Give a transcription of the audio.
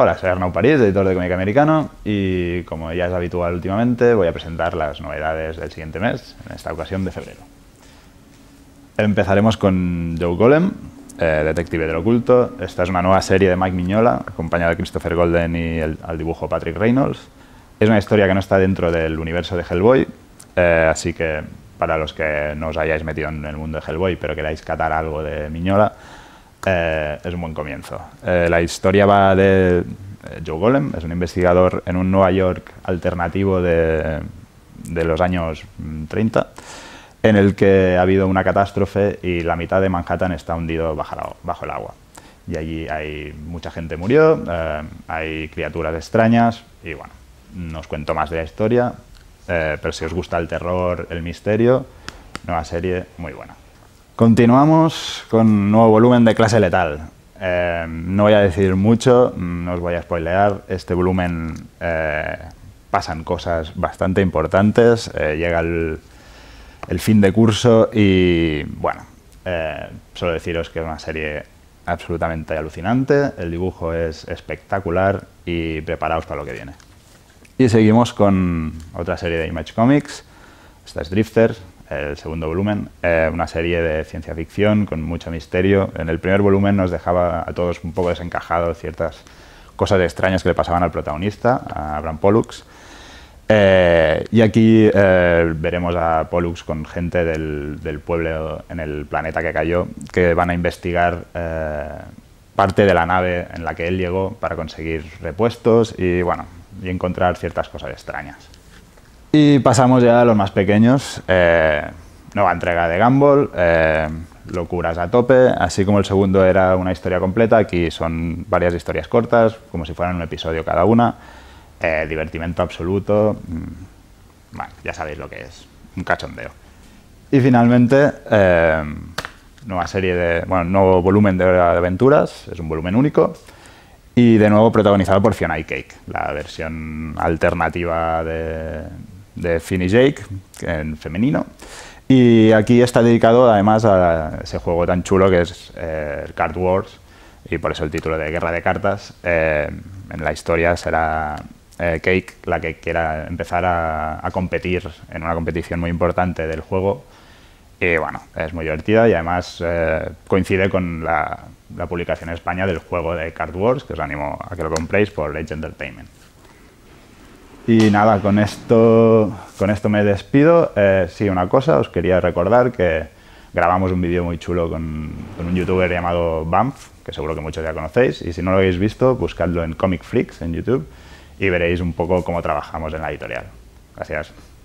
Hola, soy Arnaud París, editor de Cómic Americano, y como ya es habitual últimamente, voy a presentar las novedades del siguiente mes, en esta ocasión de febrero. Empezaremos con Joe Golem, eh, Detective del Oculto. Esta es una nueva serie de Mike Mignola, acompañada de Christopher Golden y el, al dibujo Patrick Reynolds. Es una historia que no está dentro del universo de Hellboy, eh, así que para los que no os hayáis metido en el mundo de Hellboy, pero queráis catar algo de Mignola, eh, es un buen comienzo. Eh, la historia va de eh, Joe Golem, es un investigador en un Nueva York alternativo de, de los años 30, mm, en el que ha habido una catástrofe y la mitad de Manhattan está hundido bajo, el agua. Y allí hay mucha gente murió, hay criaturas extrañas y bueno, no os cuento más de la historia, pero si os gusta el terror, el misterio, nueva serie muy buena. Continuamos con un nuevo volumen de clase letal. Eh, no voy a decir mucho, mm, no os voy a spoilear. Este volumen eh, pasan cosas bastante importantes. Eh, llega el, el, fin de curso y, bueno, solo deciros que es una serie absolutamente alucinante. El dibujo es espectacular y preparaos para lo que viene. Y seguimos con otra serie de Image Comics. Esta es Drifter, el segundo volumen, eh, una serie de ciencia ficción con mucho misterio. En el primer volumen nos dejaba a todos un poco desencajados ciertas cosas extrañas que le pasaban al protagonista, a Abraham Pollux. Eh, y aquí eh, veremos a Pollux con gente del, del, pueblo en el planeta que cayó, que van a investigar parte de la nave en la que él llegó para conseguir repuestos y, bueno, y encontrar ciertas cosas extrañas. Y pasamos ya a los más pequeños. Eh, nueva entrega de Gumball, eh, locuras a tope. Así como el segundo era una historia completa, aquí son varias historias cortas, como si fueran un episodio cada una. Eh, divertimento absoluto. Mm, ya sabéis lo que es. Un cachondeo. Y finalmente, nueva serie de. Bueno, nuevo volumen de aventuras. Es un volumen único y de nuevo protagonizado por Fiona y Cake, la versión alternativa de, de Finny Jake, en femenino. Y aquí está dedicado además a ese juego tan chulo que es eh, Card Wars, y por eso el título de Guerra de Cartas. Eh, en la historia será eh, Cake la que quiera empezar a, competir en una competición muy importante del juego. Y bueno, es muy divertida y además coincide con la, publicación en España del juego de Card Wars, que os animo a que lo compréis por Legend Entertainment. Y nada, con esto, con esto me despido. Eh, sí, una cosa, os quería recordar que grabamos un vídeo muy chulo con, un youtuber llamado Banff, que seguro que muchos ya conocéis, y si no lo habéis visto, buscadlo en Comic Freaks en YouTube y veréis un poco cómo trabajamos en la editorial. Gracias.